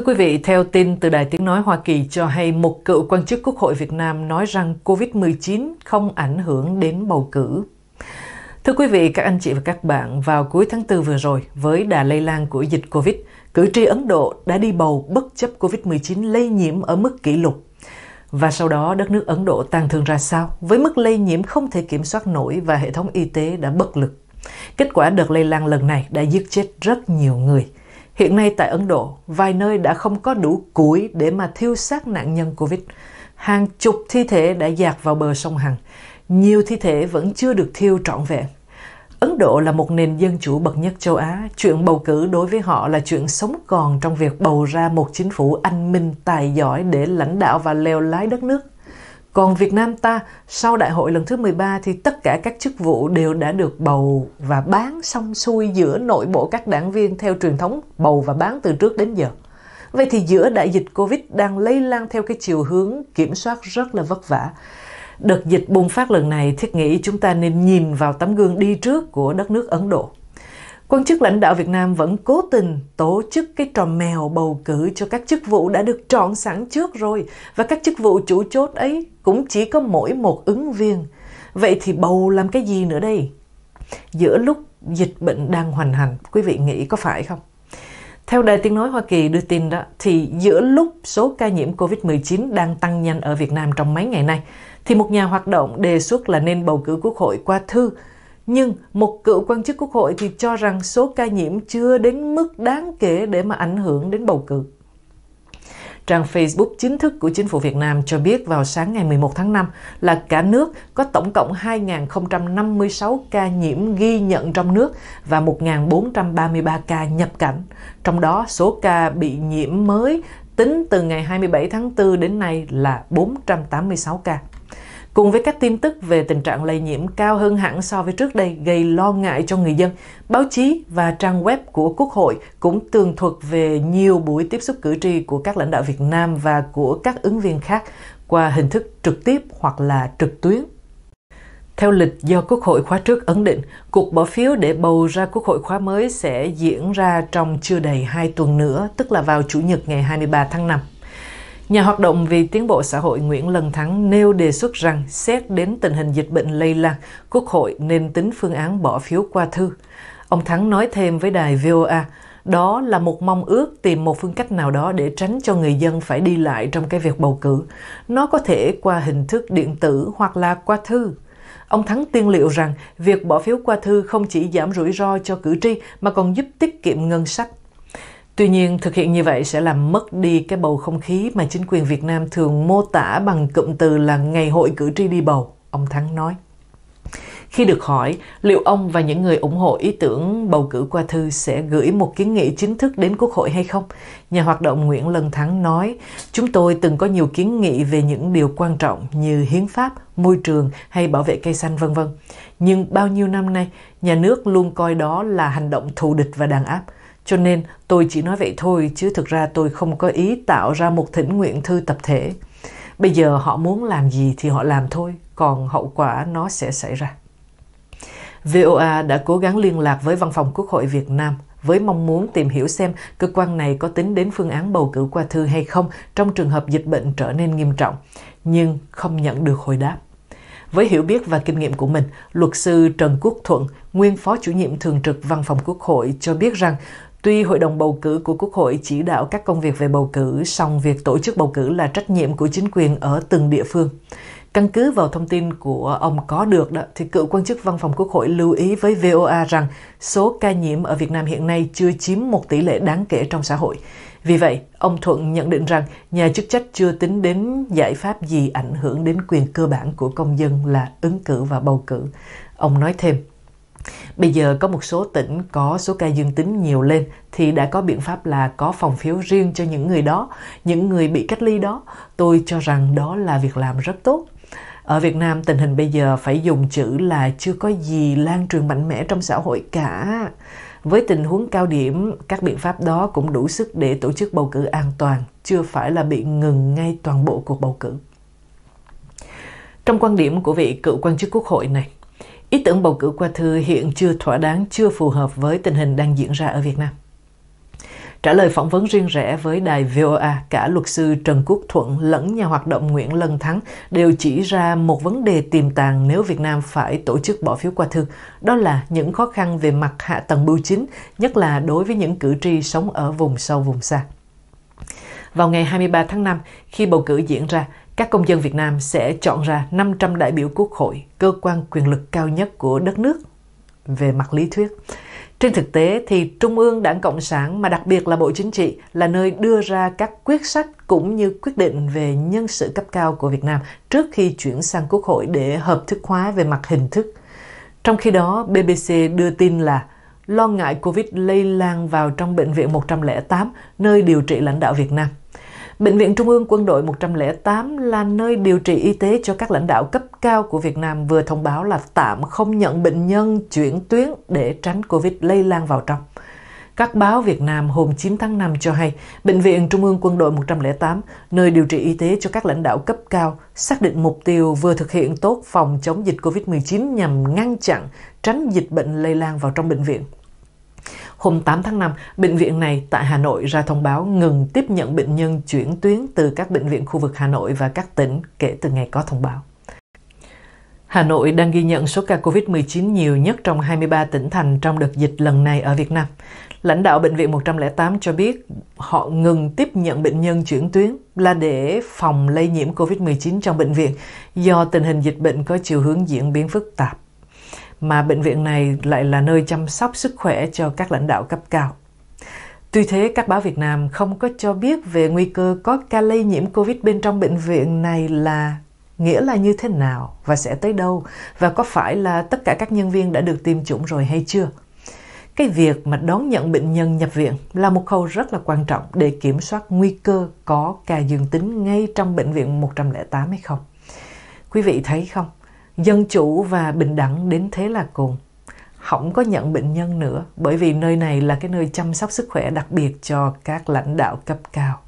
Thưa quý vị, theo tin từ Đài Tiếng Nói Hoa Kỳ cho hay một cựu quan chức Quốc hội Việt Nam nói rằng COVID-19 không ảnh hưởng đến bầu cử. Thưa quý vị, các anh chị và các bạn, vào cuối tháng 4 vừa rồi, với đà lây lan của dịch COVID, cử tri Ấn Độ đã đi bầu bất chấp COVID-19 lây nhiễm ở mức kỷ lục. Và sau đó, đất nước Ấn Độ tàn thương ra sao, với mức lây nhiễm không thể kiểm soát nổi và hệ thống y tế đã bất lực. Kết quả đợt lây lan lần này đã giết chết rất nhiều người – Hiện nay tại Ấn Độ, vài nơi đã không có đủ củi để mà thiêu xác nạn nhân Covid. Hàng chục thi thể đã dạt vào bờ sông Hằng. Nhiều thi thể vẫn chưa được thiêu trọn vẹn. Ấn Độ là một nền dân chủ bậc nhất châu Á. Chuyện bầu cử đối với họ là chuyện sống còn trong việc bầu ra một chính phủ anh minh, tài giỏi để lãnh đạo và leo lái đất nước. Còn Việt Nam ta sau đại hội lần thứ 13 thì tất cả các chức vụ đều đã được bầu và bán xong xuôi giữa nội bộ các đảng viên theo truyền thống bầu và bán từ trước đến giờ. Vậy thì giữa đại dịch Covid đang lây lan theo cái chiều hướng kiểm soát rất là vất vả. Đợt dịch bùng phát lần này thiết nghĩ chúng ta nên nhìn vào tấm gương đi trước của đất nước Ấn Độ. Quan chức lãnh đạo Việt Nam vẫn cố tình tổ chức cái trò mèo bầu cử cho các chức vụ đã được chọn sẵn trước rồi và các chức vụ chủ chốt ấy cũng chỉ có mỗi một ứng viên. Vậy thì bầu làm cái gì nữa đây? Giữa lúc dịch bệnh đang hoành hành, quý vị nghĩ có phải không? Theo Đài Tiếng Nói Hoa Kỳ đưa tin đó, thì giữa lúc số ca nhiễm COVID-19 đang tăng nhanh ở Việt Nam trong mấy ngày nay, thì một nhà hoạt động đề xuất là nên bầu cử quốc hội qua thư nhưng một cựu quan chức quốc hội thì cho rằng số ca nhiễm chưa đến mức đáng kể để mà ảnh hưởng đến bầu cử. Trang Facebook chính thức của chính phủ Việt Nam cho biết vào sáng ngày 11 tháng 5 là cả nước có tổng cộng 2.056 ca nhiễm ghi nhận trong nước và 1.433 ca nhập cảnh. Trong đó, số ca bị nhiễm mới tính từ ngày 27 tháng 4 đến nay là 486 ca. Cùng với các tin tức về tình trạng lây nhiễm cao hơn hẳn so với trước đây gây lo ngại cho người dân, báo chí và trang web của Quốc hội cũng tường thuật về nhiều buổi tiếp xúc cử tri của các lãnh đạo Việt Nam và của các ứng viên khác qua hình thức trực tiếp hoặc là trực tuyến. Theo lịch do Quốc hội khóa trước ấn định, cuộc bỏ phiếu để bầu ra Quốc hội khóa mới sẽ diễn ra trong chưa đầy 2 tuần nữa, tức là vào Chủ nhật ngày 23 tháng 5. Nhà hoạt động vì tiến bộ xã hội Nguyễn Lân Thắng nêu đề xuất rằng xét đến tình hình dịch bệnh lây lan, Quốc hội nên tính phương án bỏ phiếu qua thư. Ông Thắng nói thêm với đài VOA, đó là một mong ước tìm một phương cách nào đó để tránh cho người dân phải đi lại trong cái việc bầu cử. Nó có thể qua hình thức điện tử hoặc là qua thư. Ông Thắng tiên liệu rằng việc bỏ phiếu qua thư không chỉ giảm rủi ro cho cử tri mà còn giúp tiết kiệm ngân sách Tuy nhiên, thực hiện như vậy sẽ làm mất đi cái bầu không khí mà chính quyền Việt Nam thường mô tả bằng cụm từ là ngày hội cử tri đi bầu, ông Thắng nói. Khi được hỏi liệu ông và những người ủng hộ ý tưởng bầu cử qua thư sẽ gửi một kiến nghị chính thức đến Quốc hội hay không, nhà hoạt động Nguyễn Lân Thắng nói, chúng tôi từng có nhiều kiến nghị về những điều quan trọng như hiến pháp, môi trường hay bảo vệ cây xanh vân vân. Nhưng bao nhiêu năm nay, nhà nước luôn coi đó là hành động thù địch và đàn áp – cho nên tôi chỉ nói vậy thôi chứ thực ra tôi không có ý tạo ra một thỉnh nguyện thư tập thể. Bây giờ họ muốn làm gì thì họ làm thôi, còn hậu quả nó sẽ xảy ra. VOA đã cố gắng liên lạc với Văn phòng Quốc hội Việt Nam với mong muốn tìm hiểu xem cơ quan này có tính đến phương án bầu cử qua thư hay không trong trường hợp dịch bệnh trở nên nghiêm trọng, nhưng không nhận được hồi đáp. Với hiểu biết và kinh nghiệm của mình, luật sư Trần Quốc Thuận, nguyên phó chủ nhiệm thường trực văn phòng Quốc hội cho biết rằng Tuy Hội đồng bầu cử của Quốc hội chỉ đạo các công việc về bầu cử, song việc tổ chức bầu cử là trách nhiệm của chính quyền ở từng địa phương. Căn cứ vào thông tin của ông có được đó, thì cựu quan chức văn phòng Quốc hội lưu ý với VOA rằng số ca nhiễm ở Việt Nam hiện nay chưa chiếm một tỷ lệ đáng kể trong xã hội. Vì vậy, ông Thuận nhận định rằng nhà chức trách chưa tính đến giải pháp gì ảnh hưởng đến quyền cơ bản của công dân là ứng cử và bầu cử. Ông nói thêm, Bây giờ có một số tỉnh có số ca dương tính nhiều lên thì đã có biện pháp là có phòng phiếu riêng cho những người đó, những người bị cách ly đó. Tôi cho rằng đó là việc làm rất tốt. Ở Việt Nam tình hình bây giờ phải dùng chữ là chưa có gì lan truyền mạnh mẽ trong xã hội cả. Với tình huống cao điểm, các biện pháp đó cũng đủ sức để tổ chức bầu cử an toàn, chưa phải là bị ngừng ngay toàn bộ cuộc bầu cử. Trong quan điểm của vị cựu quan chức quốc hội này, ý tưởng bầu cử qua thư hiện chưa thỏa đáng, chưa phù hợp với tình hình đang diễn ra ở Việt Nam. Trả lời phỏng vấn riêng rẽ với đài VOA, cả luật sư Trần Quốc Thuận lẫn nhà hoạt động Nguyễn Lân Thắng đều chỉ ra một vấn đề tiềm tàng nếu Việt Nam phải tổ chức bỏ phiếu qua thư, đó là những khó khăn về mặt hạ tầng bưu chính, nhất là đối với những cử tri sống ở vùng sâu vùng xa. Vào ngày 23 tháng 5, khi bầu cử diễn ra, các công dân Việt Nam sẽ chọn ra 500 đại biểu quốc hội, cơ quan quyền lực cao nhất của đất nước về mặt lý thuyết. Trên thực tế thì Trung ương Đảng Cộng sản mà đặc biệt là Bộ Chính trị là nơi đưa ra các quyết sách cũng như quyết định về nhân sự cấp cao của Việt Nam trước khi chuyển sang Quốc hội để hợp thức hóa về mặt hình thức. Trong khi đó, BBC đưa tin là lo ngại Covid lây lan vào trong bệnh viện 108 nơi điều trị lãnh đạo Việt Nam. Bệnh viện Trung ương Quân đội 108 là nơi điều trị y tế cho các lãnh đạo cấp cao của Việt Nam vừa thông báo là tạm không nhận bệnh nhân chuyển tuyến để tránh Covid lây lan vào trong. Các báo Việt Nam hôm 9 tháng 5 cho hay, Bệnh viện Trung ương Quân đội 108, nơi điều trị y tế cho các lãnh đạo cấp cao, xác định mục tiêu vừa thực hiện tốt phòng chống dịch COVID-19 nhằm ngăn chặn, tránh dịch bệnh lây lan vào trong bệnh viện. Hôm 8 tháng 5, bệnh viện này tại Hà Nội ra thông báo ngừng tiếp nhận bệnh nhân chuyển tuyến từ các bệnh viện khu vực Hà Nội và các tỉnh kể từ ngày có thông báo. Hà Nội đang ghi nhận số ca COVID-19 nhiều nhất trong 23 tỉnh thành trong đợt dịch lần này ở Việt Nam. Lãnh đạo Bệnh viện 108 cho biết họ ngừng tiếp nhận bệnh nhân chuyển tuyến là để phòng lây nhiễm COVID-19 trong bệnh viện do tình hình dịch bệnh có chiều hướng diễn biến phức tạp mà bệnh viện này lại là nơi chăm sóc sức khỏe cho các lãnh đạo cấp cao. Tuy thế, các báo Việt Nam không có cho biết về nguy cơ có ca lây nhiễm COVID bên trong bệnh viện này là nghĩa là như thế nào và sẽ tới đâu và có phải là tất cả các nhân viên đã được tiêm chủng rồi hay chưa. Cái việc mà đón nhận bệnh nhân nhập viện là một khâu rất là quan trọng để kiểm soát nguy cơ có ca dương tính ngay trong bệnh viện 108 hay không. Quý vị thấy không? dân chủ và bình đẳng đến thế là cùng không có nhận bệnh nhân nữa bởi vì nơi này là cái nơi chăm sóc sức khỏe đặc biệt cho các lãnh đạo cấp cao